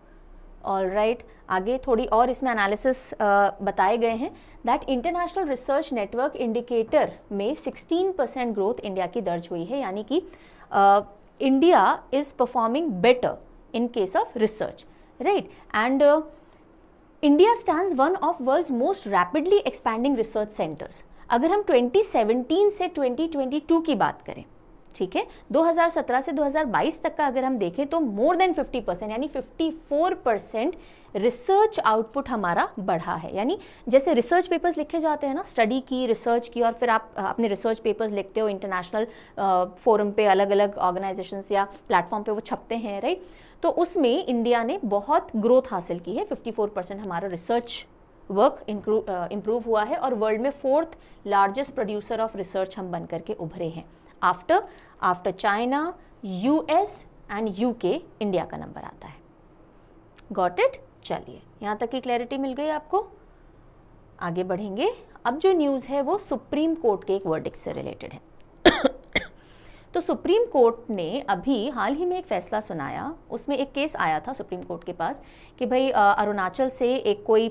ऑल राइट right. आगे थोड़ी और इसमें एनालिसिस बताए गए हैं that international research network indicator में 16 परसेंट ग्रोथ इंडिया की दर्ज हुई है यानी कि India is performing better in case of research right and India stand one of world most rapidly expanding research centres अगर हम 2017 से 2022 की बात करें ठीक है 2017 से 2022 तक का अगर हम देखें तो मोर देन 50 परसेंट यानी 54 परसेंट रिसर्च आउटपुट हमारा बढ़ा है यानी जैसे रिसर्च पेपर्स लिखे जाते हैं ना स्टडी की रिसर्च की और फिर आप अपने रिसर्च पेपर्स लिखते हो इंटरनेशनल फोरम पे अलग अलग ऑर्गेनाइजेशंस या प्लेटफॉर्म पे वो छपते हैं राइट तो उसमें इंडिया ने बहुत ग्रोथ हासिल की है फिफ्टी परसेंट हमारा रिसर्च वर्क इम्प्रूव हुआ है और वर्ल्ड में fourth largest producer of research हम बन करके उभरे हैं after after China US and UK India का नंबर आता है गॉट इट चलिए यहां तक की क्लैरिटी मिल गई आपको आगे बढ़ेंगे अब जो न्यूज़ है वो सुप्रीम कोर्ट के एक वर्डिक से रिलेटेड है [coughs] तो सुप्रीम कोर्ट ने अभी हाल ही में एक फैसला सुनाया उसमें एक केस आया था सुप्रीम कोर्ट के पास कि भाई अरुणाचल से एक कोई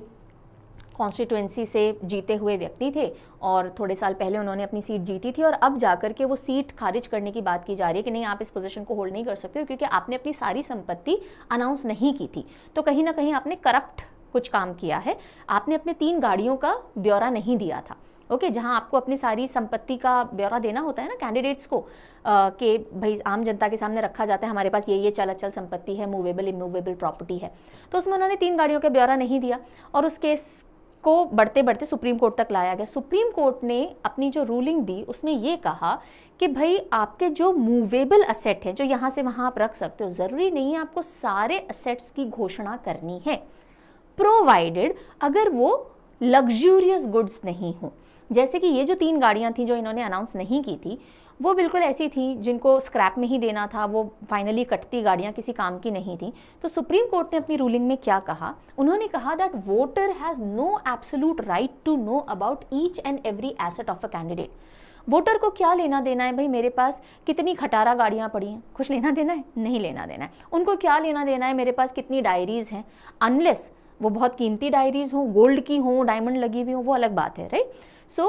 कॉन्स्टिट्यूएंसी से जीते हुए व्यक्ति थे और थोड़े साल पहले उन्होंने अपनी सीट जीती थी और अब जाकर के वो सीट खारिज करने की बात की जा रही है कि नहीं आप इस पोजीशन को होल्ड नहीं कर सकते हो क्योंकि आपने अपनी सारी संपत्ति अनाउंस नहीं की थी तो कहीं ना कहीं आपने करप्ट कुछ काम किया है आपने अपने तीन गाड़ियों का ब्यौरा नहीं दिया था ओके okay, जहां आपको अपनी सारी संपत्ति का ब्यौरा देना होता है ना कैंडिडेट्स को कि भाई आम जनता के सामने रखा जाता है हमारे पास ये ये चल अचल संपत्ति है मूवेबल इमूवेबल प्रॉपर्टी है तो उसमें उन्होंने तीन गाड़ियों का ब्यौरा नहीं दिया और उस केस को बढ़ते बढ़ते सुप्रीम कोर्ट तक लाया गया सुप्रीम कोर्ट ने अपनी जो रूलिंग दी उसमें ये कहा कि भाई आपके जो मूवेबल असेट हैं जो यहाँ से वहाँ आप रख सकते हो ज़रूरी नहीं है आपको सारे असेट्स की घोषणा करनी है प्रोवाइडेड अगर वो लग्जूरियस गुड्स नहीं हों जैसे कि ये जो तीन गाड़ियाँ थी जो इन्होंने अनाउंस नहीं की थी वो बिल्कुल ऐसी थी जिनको स्क्रैप में ही देना था वो फाइनली कटती गाड़ियाँ किसी काम की नहीं थी तो सुप्रीम कोर्ट ने अपनी रूलिंग में क्या कहा उन्होंने कहा that voter has no absolute right to know about each and every asset of a candidate voter को क्या लेना देना है भाई मेरे पास कितनी खटारा गाड़ियाँ पड़ी हैं कुछ लेना देना है नहीं लेना देना है उनको क्या लेना देना है मेरे पास कितनी डायरीज़ हैं अनलेस वो बहुत कीमती डायरीज़ हों गोल्ड की हों डायमंड लगी हुई हों वो अलग बात है राइट सो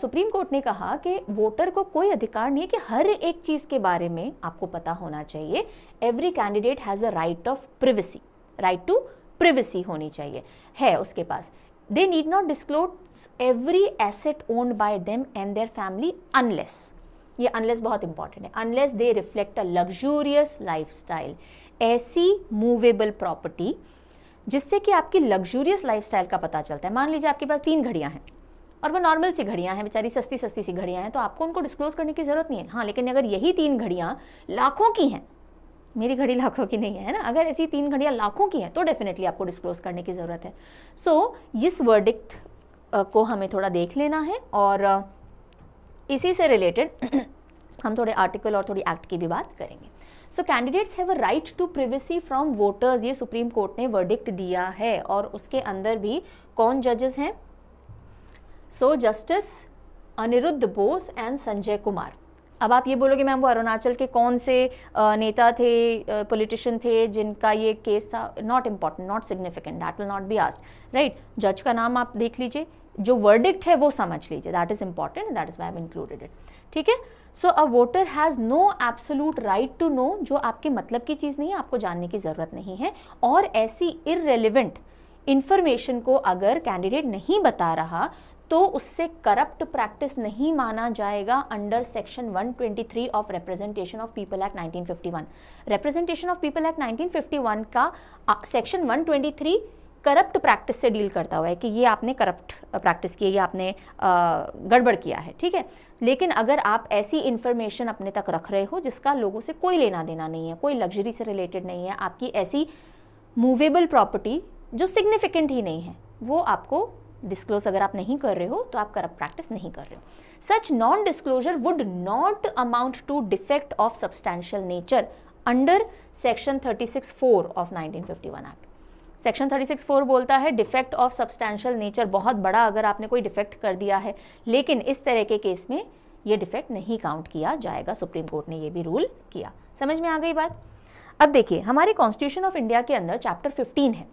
सुप्रीम कोर्ट ने कहा कि वोटर को कोई अधिकार नहीं है कि हर एक चीज़ के बारे में आपको पता होना चाहिए every candidate has a right of privacy right to privacy होनी चाहिए है उसके पास they need not disclose every asset owned by them and their family unless ये अनलेस बहुत इंपॉर्टेंट है unless they reflect a luxurious style ऐसी movable property जिससे कि आपकी लग्जूरियस स्टाइल का पता चलता है मान लीजिए आपके पास तीन घड़ियां हैं और वो नॉर्मल सी घड़ियां हैं बेचारी सस्ती सस्ती सी घड़ियां हैं तो आपको उनको डिस्क्लोज़ करने की ज़रूरत नहीं है हाँ लेकिन अगर यही तीन घड़ियां लाखों की हैं मेरी घड़ी लाखों की नहीं है ना अगर ऐसी तीन घड़ियां लाखों की हैं तो डेफिनेटली आपको डिस्क्लोज़ करने की ज़रूरत है सो so, इस वर्डिक्ट को हमें थोड़ा देख लेना है और इसी से रिलेटेड [clears throat] हम थोड़े आर्टिकल और थोड़ी एक्ट की भी बात करेंगे so candidates have a right to privacy from voters ये सुप्रीम कोर्ट ने वर्डिक्ट दिया है और उसके अंदर भी कौन जजेस हैं so justice Aniruddha Bose and Sanjay Kumar अब आप ये बोलोगे मैम वो अरुणाचल के कौन से नेता थे पॉलिटिशियन थे जिनका ये केस था not important not significant that will not be asked right जज का नाम आप देख लीजिए जो वर्डिक्ट है वो समझ लीजिए that is important that is why included it ठीक है so a voter has no absolute right to know जो आपके मतलब की चीज़ नहीं है आपको जानने की ज़रूरत नहीं है और ऐसी इरेलीवेंट इन्फॉर्मेशन को अगर कैंडिडेट नहीं बता रहा तो उससे करप्ट प्रैक्टिस नहीं माना जाएगा under section 123 of representation of people act 1951 representation of people act 1951 का सेक्शन 123 करप्ट प्रैक्टिस से डील करता हुआ है कि ये आपने करप्ट प्रैक्टिस की है ये आपने गड़बड़ किया है ठीक है लेकिन अगर आप ऐसी इन्फॉर्मेशन अपने तक रख रहे हो जिसका लोगों से कोई लेना देना नहीं है कोई लग्जरी से रिलेटेड नहीं है आपकी ऐसी मूवेबल प्रॉपर्टी जो सिग्निफिकेंट ही नहीं है वो आपको डिस्क्लोज अगर आप नहीं कर रहे हो तो आप कर प्रैक्टिस नहीं कर रहे हो such non disclosure would not amount to defect of substantial nature under section 36.4 of 1951 act section 36.4 बोलता है डिफेक्ट ऑफ सब्सटैंशियल नेचर बहुत बड़ा अगर आपने कोई डिफेक्ट कर दिया है लेकिन इस तरह के केस में ये डिफेक्ट नहीं काउंट किया जाएगा सुप्रीम कोर्ट ने ये भी रूल किया समझ में आ गई बात अब देखिए हमारे कॉन्स्टिट्यूशन ऑफ इंडिया के अंदर चैप्टर 15 है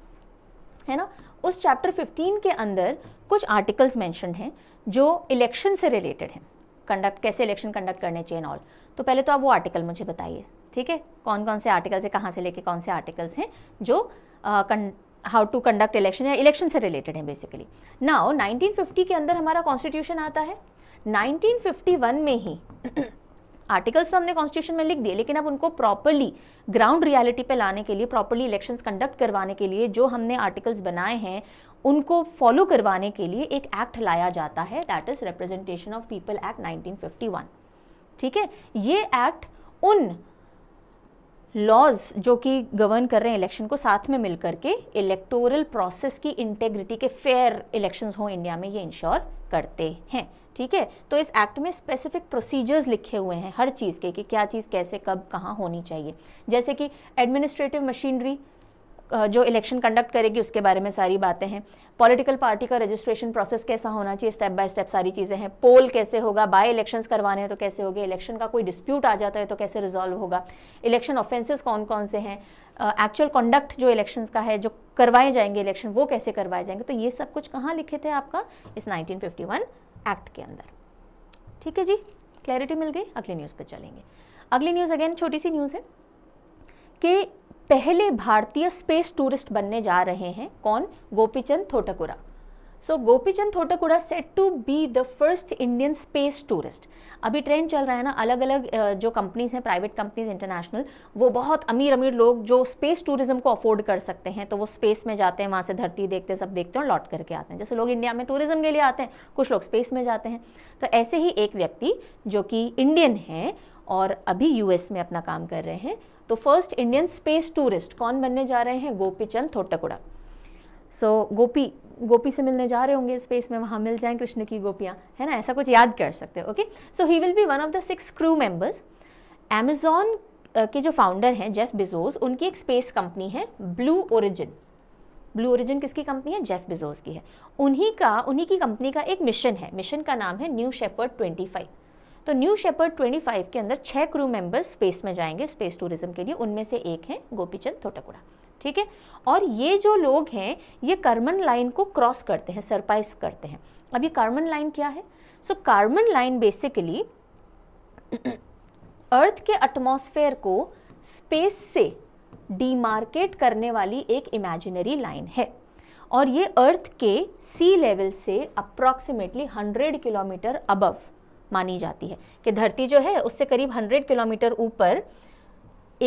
है ना उस चैप्टर 15 के अंदर कुछ आर्टिकल्स मैंशनड हैं जो इलेक्शन से रिलेटेड हैं कंडक्ट कैसे इलेक्शन कंडक्ट करने चाहिए ऑल तो पहले तो आप वो आर्टिकल मुझे बताइए ठीक है कौन कौन से आर्टिकल्स है कहाँ से लेके कौन से आर्टिकल्स हैं जो हाउ टू कंडक्ट इलेक्शन या इलेक्शन से रिलेटेड हैं बेसिकली नाउ 1950 के अंदर हमारा कॉन्स्टिट्यूशन आता है 1951 में ही आर्टिकल्स तो हमने कॉन्स्टिट्यूशन में लिख दिए लेकिन अब उनको प्रॉपरली ग्राउंड रियलिटी पे लाने के लिए प्रॉपरली इलेक्शंस कंडक्ट करवाने के लिए जो हमने आर्टिकल्स बनाए हैं उनको फॉलो करवाने के लिए एक एक्ट लाया जाता है that is representation of people act 1951 ठीक है ये एक्ट उन लॉज जो कि गवर्न कर रहे हैं इलेक्शन को साथ में मिलकर के इलेक्टोरल प्रोसेस की इंटेग्रिटी के फेयर इलेक्शंस हो इंडिया में ये इंश्योर करते हैं ठीक है तो इस एक्ट में स्पेसिफिक प्रोसीजर्स लिखे हुए हैं हर चीज़ के कि क्या चीज़ कैसे कब कहाँ होनी चाहिए जैसे कि एडमिनिस्ट्रेटिव मशीनरी जो इलेक्शन कंडक्ट करेगी उसके बारे में सारी बातें हैं पॉलिटिकल पार्टी का रजिस्ट्रेशन प्रोसेस कैसा होना चाहिए स्टेप बाय स्टेप सारी चीज़ें हैं पोल कैसे होगा बाय इलेक्शंस करवाने हैं तो कैसे होगे इलेक्शन का कोई डिस्प्यूट आ जाता है तो कैसे रिजॉल्व होगा इलेक्शन ऑफेंसेस कौन कौन से हैं एक्चुअल कंडक्ट जो इलेक्शंस का है जो करवाए जाएंगे इलेक्शन वो कैसे करवाए जाएंगे तो ये सब कुछ कहाँ लिखे थे आपका इस नाइनटीन एक्ट के अंदर ठीक है जी क्लैरिटी मिल गई अगली न्यूज़ पे चलेंगे अगली न्यूज़ अगेन छोटी सी न्यूज़ है कि पहले भारतीय स्पेस टूरिस्ट बनने जा रहे हैं कौन Gopichand Thotakura so Gopichand Thotakura set to be the first Indian space tourist अभी ट्रेंड चल रहा है ना अलग अलग जो कंपनीज हैं प्राइवेट कंपनीज इंटरनेशनल वो बहुत अमीर अमीर लोग जो स्पेस टूरिज्म को अफोर्ड कर सकते हैं तो वो स्पेस में जाते हैं वहाँ से धरती देखते हैं सब देखते हैं और लौट करके आते हैं जैसे लोग इंडिया में टूरिज्म के लिए आते हैं कुछ लोग स्पेस में जाते हैं तो ऐसे ही एक व्यक्ति जो कि इंडियन है और अभी यूएस में अपना काम कर रहे हैं तो फर्स्ट इंडियन स्पेस टूरिस्ट कौन बनने जा रहे हैं गोपीचंद थोटकुड़ा सो so, गोपी गोपी से मिलने जा रहे होंगे स्पेस में वहाँ मिल जाएं कृष्ण की गोपियाँ है ना ऐसा कुछ याद कर सकते हो okay so he will be one of the six crew members Amazon के जो फाउंडर हैं जेफ बिजोस उनकी एक स्पेस कंपनी है ब्लू ओरिजिन ब्लू ओरिजिन किसकी कंपनी है जेफ बिजोस की है उन्हीं का उन्हीं की कंपनी का एक मिशन है मिशन का नाम है न्यू शेपर ट्वेंटी फाइव तो न्यू ट्वेंटी फाइव के अंदर छः क्रू मेंबर्स स्पेस में जाएंगे स्पेस टूरिज्म के लिए उनमें से एक हैं गोपीचंद थोटकुड़ा ठीक है और ये जो लोग हैं ये कार्बन लाइन को क्रॉस करते हैं सरपाइस करते हैं अब ये कार्बन लाइन क्या है सो कार्बन लाइन बेसिकली अर्थ के एटमोसफेयर को स्पेस से डीमार्केट करने वाली एक इमेजिनरी लाइन है और ये अर्थ के सी लेवल से अप्रॉक्सीमेटली 100 किलोमीटर अबव मानी जाती है कि धरती जो है उससे करीब 100 किलोमीटर ऊपर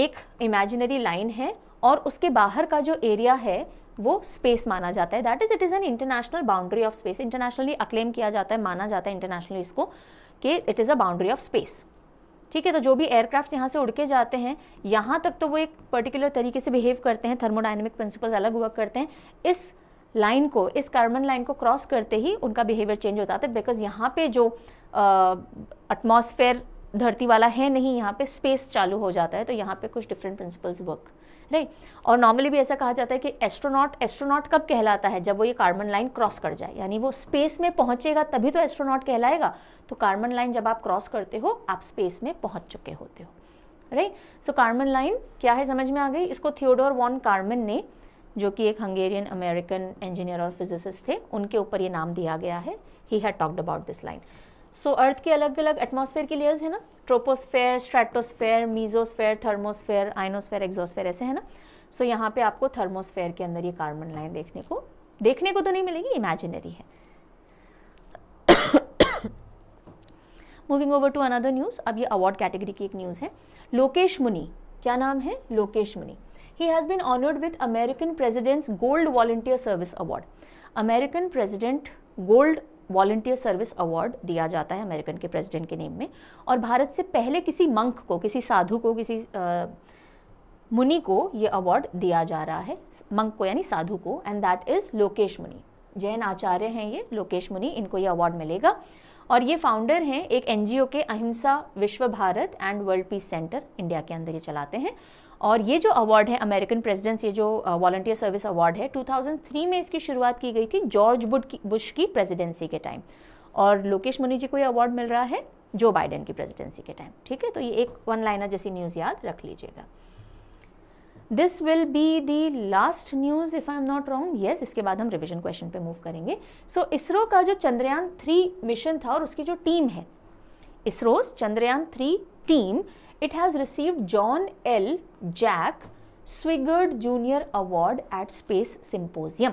एक इमेजिनरी लाइन है और उसके बाहर का जो एरिया है वो स्पेस माना जाता है that is it is an international boundary of space internationally acclaim किया जाता है माना जाता है इंटरनेशनली इसको कि it is a boundary of space ठीक है तो जो भी एयरक्राफ्ट यहाँ से उड़ के जाते हैं यहाँ तक तो वो एक पर्टिकुलर तरीके से बिहेव करते हैं थर्मोडाइनमिक प्रिंसिपल्स अलग वर्क करते हैं इस लाइन को इस कार्बन लाइन को क्रॉस करते ही उनका बिहेवियर चेंज होता था बिकॉज यहाँ पे जो एटमॉस्फेयर धरती वाला है नहीं यहाँ पे स्पेस चालू हो जाता है तो यहाँ पे कुछ डिफरेंट प्रिंसिपल्स वर्क राइट और नॉर्मली भी ऐसा कहा जाता है कि एस्ट्रोनॉट एस्ट्रोनॉट कब कहलाता है जब वो ये कार्बन लाइन क्रॉस कर जाए यानी वो स्पेस में पहुंचेगा तभी तो एस्ट्रोनॉट कहलाएगा तो कार्बन लाइन जब आप क्रॉस करते हो आप स्पेस में पहुंच चुके होते हो राइट सो कार्बन लाइन क्या है समझ में आ गई इसको थियोडोर वॉन कार्मन ने जो कि एक हंगेरियन अमेरिकन इंजीनियर और फिजिसिस्ट थे उनके ऊपर ये नाम दिया गया है he had talked about this line so so, earth के अलग अलग एटमॉस्फेयर की लेयर्स है ना troposphere stratosphere mesosphere thermosphere ionosphere exosphere ऐसे है ना सो so, यहाँ पे आपको थर्मोस्फेयर के अंदर ये कार्बन लाइन देखने को देखने को तो नहीं मिलेगी इमेजिनरी है moving over to another news अब ये अवार्ड कैटेगरी की एक न्यूज़ है लोकेश मुनि क्या नाम है Lokesh Muni he has been honoured with American President's gold volunteer service award American President gold volunteer service award दिया जाता है अमेरिकन के प्रेसिडेंट के नेम में और भारत से पहले किसी मंक को किसी साधु को किसी आ, मुनि को ये अवार्ड दिया जा रहा है मंक को यानी साधु को एंड दैट इज़ लोकेश मुनि जैन आचार्य हैं ये लोकेश मुनि इनको ये अवार्ड मिलेगा और ये फाउंडर हैं एक एनजीओ के Ahimsa Vishwa Bharat and world peace centre India के अंदर ये चलाते हैं और ये जो अवार्ड है अमेरिकन प्रेसिडेंट्स ये जो वॉल्टियर सर्विस अवार्ड है 2003 में इसकी शुरुआत की गई थी जॉर्ज बुड की बुश की प्रेसिडेंसी के टाइम और लोकेश मुनि जी को ये अवार्ड मिल रहा है जो बाइडेन की प्रेसिडेंसी के टाइम ठीक है तो ये एक वन लाइनर जैसी न्यूज़ याद रख लीजिएगा this will be the last news if I am not wrong yes इसके बाद हम रिविजन क्वेश्चन पे मूव करेंगे सो so, इसरो का जो चंद्रयान थ्री मिशन था और उसकी जो टीम है ISRO's Chandrayaan three team it has received John L. Jack Swigert junior Award at Space Symposium.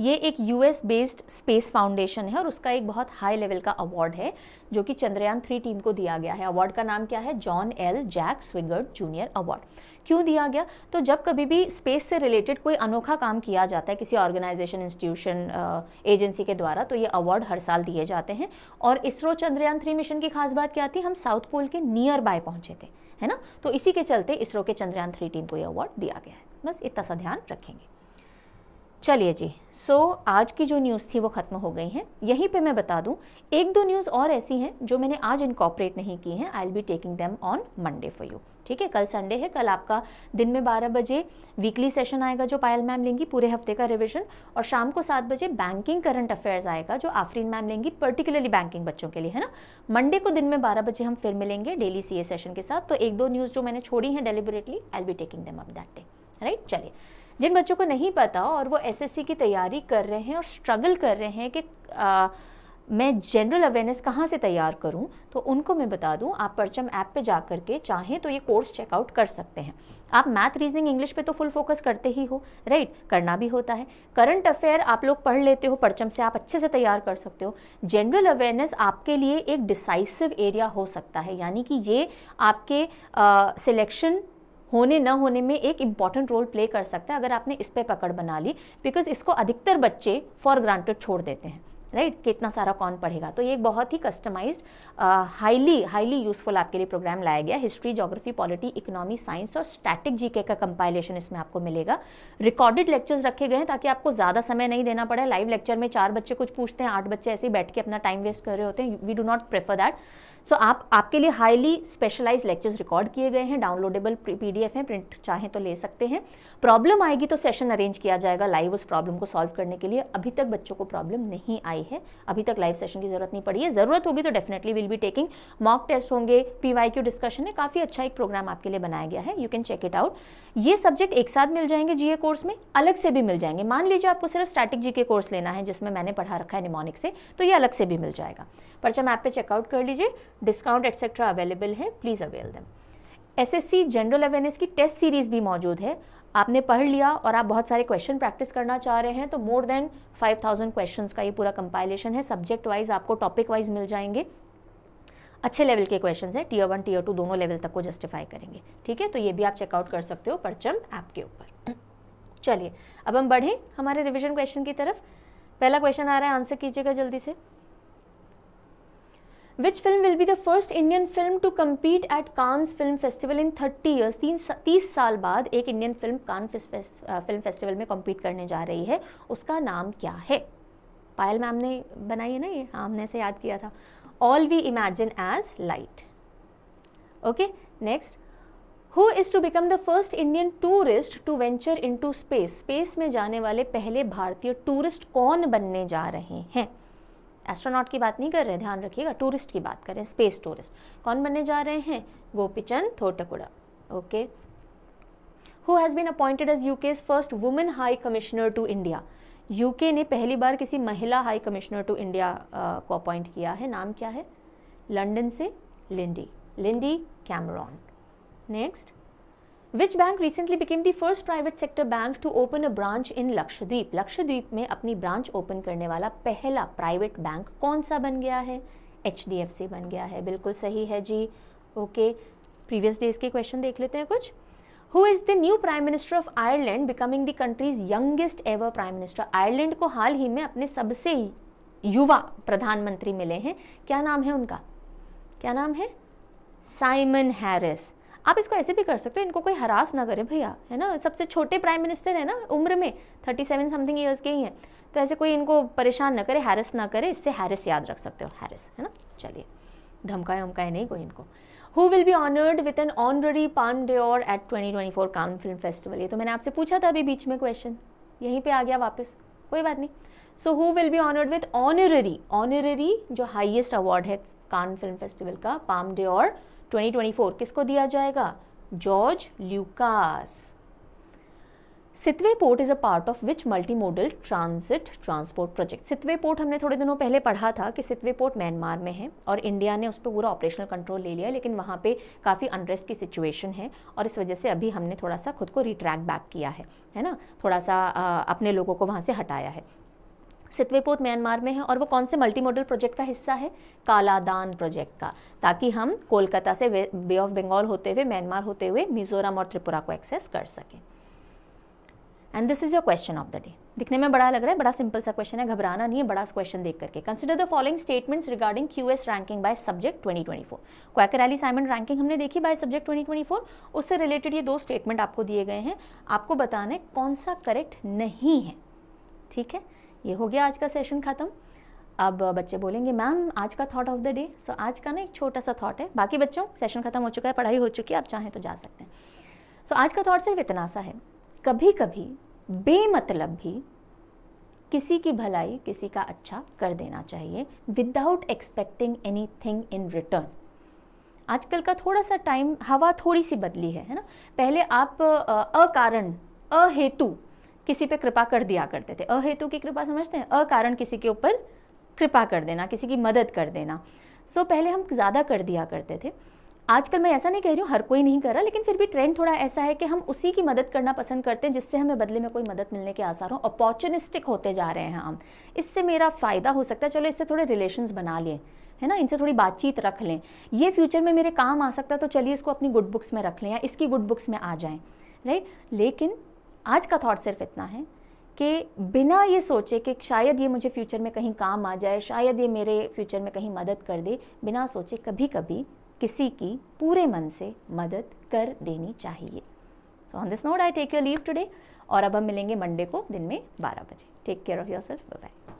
ये एक यूएस बेस्ड स्पेस फाउंडेशन है और उसका एक बहुत हाई लेवल का अवार्ड है जो कि चंद्रयान थ्री टीम को दिया गया है अवार्ड का नाम क्या है John L Jack Swigert junior award क्यों दिया गया तो जब कभी भी स्पेस से रिलेटेड कोई अनोखा काम किया जाता है किसी ऑर्गेनाइजेशन इंस्टीट्यूशन एजेंसी के द्वारा तो ये अवार्ड हर साल दिए जाते हैं और इसरो चंद्रयान थ्री मिशन की खास बात क्या थी हम साउथ पोल के नियर बाय पहुँचे थे है ना तो इसी के चलते इसरो के चंद्रयान थ्री टीम को ये अवार्ड दिया गया है बस इतना सा ध्यान रखेंगे चलिए जी सो so, आज की जो न्यूज़ थी वो ख़त्म हो गई हैं यहीं पे मैं बता दूं एक दो न्यूज़ और ऐसी हैं जो मैंने आज इनकॉपरेट नहीं की हैं I'll be taking them on Monday for you ठीक है कल संडे है कल आपका दिन में 12 बजे वीकली सेशन आएगा जो पायल मैम लेंगी पूरे हफ्ते का रिविजन और शाम को सात बजे बैंकिंग करंट अफेयर्स आएगा जो आफरीन मैम लेंगी पर्टिकुलरली बैंकिंग बच्चों के लिए है ना मंडे को दिन में बारह बजे हम फिर मिलेंगे डेली सी सेशन के साथ तो एक दो न्यूज़ जो मैंने छोड़ी हैं deliberately I'll be taking them up that day right चलिए जिन बच्चों को नहीं पता और वो एसएससी की तैयारी कर रहे हैं और स्ट्रगल कर रहे हैं कि आ, मैं जनरल अवेयरनेस कहाँ से तैयार करूँ तो उनको मैं बता दूँ आप परचम ऐप पे जा कर के चाहें तो ये कोर्स चेकआउट कर सकते हैं आप मैथ रीजनिंग इंग्लिश पे तो फुल फोकस करते ही हो राइट करना भी होता है करंट अफेयर आप लोग पढ़ लेते हो परचम से आप अच्छे से तैयार कर सकते हो जनरल अवेयरनेस आपके लिए एक डिसाइसिव एरिया हो सकता है यानी कि ये आपके सिलेक्शन होने न होने में एक इम्पॉर्टेंट रोल प्ले कर सकता है अगर आपने इस पर पकड़ बना ली बिकॉज इसको अधिकतर बच्चे फॉर ग्रांटेड छोड़ देते हैं राइट right? कितना सारा कौन पढ़ेगा तो ये एक बहुत ही कस्टमाइज्ड हाईली हाईली यूजफुल आपके लिए प्रोग्राम लाया गया history geography polity economy science और स्टैटिक जीके का कंपाइलेशन इसमें आपको मिलेगा रिकॉर्डेड लेक्चर्स रखे गए हैं ताकि आपको ज़्यादा समय नहीं देना पड़े लाइव लेक्चर में चार बच्चे कुछ पूछते हैं आठ बच्चे ऐसे ही बैठ के अपना टाइम वेस्ट कर रहे होते हैं we do not prefer that so so, आप आपके लिए हाईली स्पेशलाइज लेक्चर्स रिकॉर्ड किए गए हैं डाउनलोडेबल पीडीएफ हैं प्रिंट चाहें तो ले सकते हैं प्रॉब्लम आएगी तो सेशन अरेंज किया जाएगा लाइव उस प्रॉब्लम को सॉल्व करने के लिए अभी तक बच्चों को प्रॉब्लम नहीं आई है अभी तक लाइव सेशन की जरूरत नहीं पड़ी है ज़रूरत होगी तो definitely will be taking mock test होंगे पी डिस्कशन है काफ़ी अच्छा एक प्रोग्राम आपके लिए बनाया गया है you can check it out ये सब्जेक्ट एक साथ मिल जाएंगे जीए कोर्स में अलग से भी मिल जाएंगे मान लीजिए आपको सिर्फ स्टैटिक जी के कोर्स लेना है जिसमें मैंने पढ़ा रखा है निमोनिक से तो ये अलग से भी मिल जाएगा परचम ऐप पे चेकआउट कर लीजिए डिस्काउंट एक्सेट्रा अवेलेबल है please avail S SSC general awareness की टेस्ट सीरीज़ भी मौजूद है आपने पढ़ लिया और आप बहुत सारे क्वेश्चन प्रैक्टिस करना चाह रहे हैं तो मोर देन 5000 क्वेश्चंस का ये पूरा कंपाइलेशन है सब्जेक्ट वाइज आपको टॉपिक वाइज मिल जाएंगे अच्छे लेवल के क्वेश्चन हैं टीयर वन टीयर टू दोनों लेवल तक को जस्टिफाई करेंगे ठीक है तो ये भी आप चेकआउट कर सकते हो परचम ऐप के ऊपर चलिए अब हम बढ़ें हमारे रिविजन क्वेश्चन की तरफ पहला क्वेश्चन आ रहा है आंसर कीजिएगा जल्दी से which film will be the first Indian film to compete at Cannes film festival in thirty years तीन तीस साल बाद एक Indian film Cannes film festival में कम्पीट करने जा रही है उसका नाम क्या है पायल मैम ने बनाई है ना ये हाँ हमने ऐसे याद किया था all we imagine as light okay next who is to become the first Indian tourist to venture into space space में जाने वाले पहले भारतीय टूरिस्ट कौन बनने जा रहे हैं एस्ट्रोनॉट की बात नहीं कर रहे ध्यान रखिएगा टूरिस्ट की बात करें स्पेस टूरिस्ट कौन बनने जा रहे हैं Gopichand Thotakura okay who has been appointed as UK's first women high commissioner to India UK ने पहली बार किसी महिला हाई कमिश्नर टू इंडिया को अपॉइंट किया है नाम क्या है लंडन से Lindy Lindy Cameron next which bank recently became the first private sector bank to open a branch in Lakshadweep Lakshadweep में अपनी ब्रांच ओपन करने वाला पहला प्राइवेट बैंक कौन सा बन गया है एच बन गया है बिल्कुल सही है जी ओके प्रीवियस डेज के क्वेश्चन देख लेते हैं कुछ who is the new prime minister of Ireland becoming the country's youngest ever prime minister Ireland को हाल ही में अपने सबसे युवा प्रधानमंत्री मिले हैं क्या नाम है उनका क्या नाम है साइमन हैरिस आप इसको ऐसे भी कर सकते हो इनको कोई हरास ना करे भैया है ना सबसे छोटे प्राइम मिनिस्टर है ना उम्र में थर्टी सेवन समथिंग ईयर्स के ही हैं तो ऐसे कोई इनको परेशान ना करे हैरस ना करे इससे हैरिस याद रख सकते हो हैरिस है ना चलिए धमकाए वमकाए नहीं कोई इनको who will be honoured with an honorary Palme d'Or at twenty twenty four Cannes film festival ये तो मैंने आपसे पूछा था अभी बीच में क्वेश्चन यहीं पर आ गया वापस कोई बात नहीं so who will be honoured with honorary honorary जो हाइएस्ट अवार्ड है कान फिल्म फेस्टिवल का पाम डे और 2024 किसको दिया जाएगा George Lucas Sittwe port is a part of which multi modal transit transport project Sittwe port हमने थोड़े दिनों पहले पढ़ा था कि सितवे पोर्ट म्यांमार में है और इंडिया ने उस पर पूरा ऑपरेशनल कंट्रोल ले लिया लेकिन वहाँ पे काफ़ी अनरेस्ट की सिचुएशन है और इस वजह से अभी हमने थोड़ा सा खुद को रिट्रैक बैक किया है है ना थोड़ा सा आ, अपने लोगों को वहाँ से हटाया है सितवेपोत म्यांमार में है और वो कौन से मल्टी मॉडल प्रोजेक्ट का हिस्सा है कालादान प्रोजेक्ट का ताकि हम कोलकाता से बे ऑफ बंगाल होते हुए म्यांमार होते हुए मिजोरम और त्रिपुरा को एक्सेस कर सकें and this is your question of the day दिखने में बड़ा लग रहा है बड़ा सिंपल सा क्वेश्चन है घबराना नहीं है बड़ा क्वेश्चन देख करके consider the following statements regarding Q S ranking by subject 2024 Quacquarelli Symonds ranking हमने देखी बाय सब्जेक्ट 2024 उससे रिलेटेड ये दो स्टेटमेंट आपको दिए गए हैं आपको बताना है कौन सा करेक्ट नहीं है ठीक है ये हो गया आज का सेशन ख़त्म अब बच्चे बोलेंगे मैम आज का thought of the day so आज का ना एक छोटा सा थॉट है बाकी बच्चों सेशन ख़त्म हो चुका है पढ़ाई हो चुकी है आप चाहें तो जा सकते हैं सो so, आज का थॉट सिर्फ इतना सा है कभी कभी बेमतलब भी किसी की भलाई किसी का अच्छा कर देना चाहिए without expecting anything in return आजकल का थोड़ा सा टाइम हवा थोड़ी सी बदली है है ना पहले आप अकारण अहेतु किसी पे कृपा कर दिया करते थे अहेतु की कृपा समझते हैं अकारण किसी के ऊपर कृपा कर देना किसी की मदद कर देना सो so, पहले हम ज़्यादा कर दिया करते थे आजकल मैं ऐसा नहीं कह रही हूँ हर कोई नहीं कर रहा लेकिन फिर भी ट्रेंड थोड़ा ऐसा है कि हम उसी की मदद करना पसंद करते हैं जिससे हमें बदले में कोई मदद मिलने के आसार हों अपॉर्चुनिस्टिक होते जा रहे हैं हम इससे मेरा फ़ायदा हो सकता है चलो इससे थोड़े रिलेशंस बना लें है ना इनसे थोड़ी बातचीत रख लें ये फ्यूचर में मेरे काम आ सकता है तो चलिए इसको अपनी गुड बुक्स में रख लें या इसकी गुड बुक्स में आ जाएँ राइट लेकिन आज का थॉट सिर्फ इतना है कि बिना ये सोचे कि शायद ये मुझे फ्यूचर में कहीं काम आ जाए शायद ये मेरे फ्यूचर में कहीं मदद कर दे बिना सोचे कभी कभी किसी की पूरे मन से मदद कर देनी चाहिए so on this note I take your leave today और अब हम मिलेंगे मंडे को दिन में 12 बजे take care of yourself bye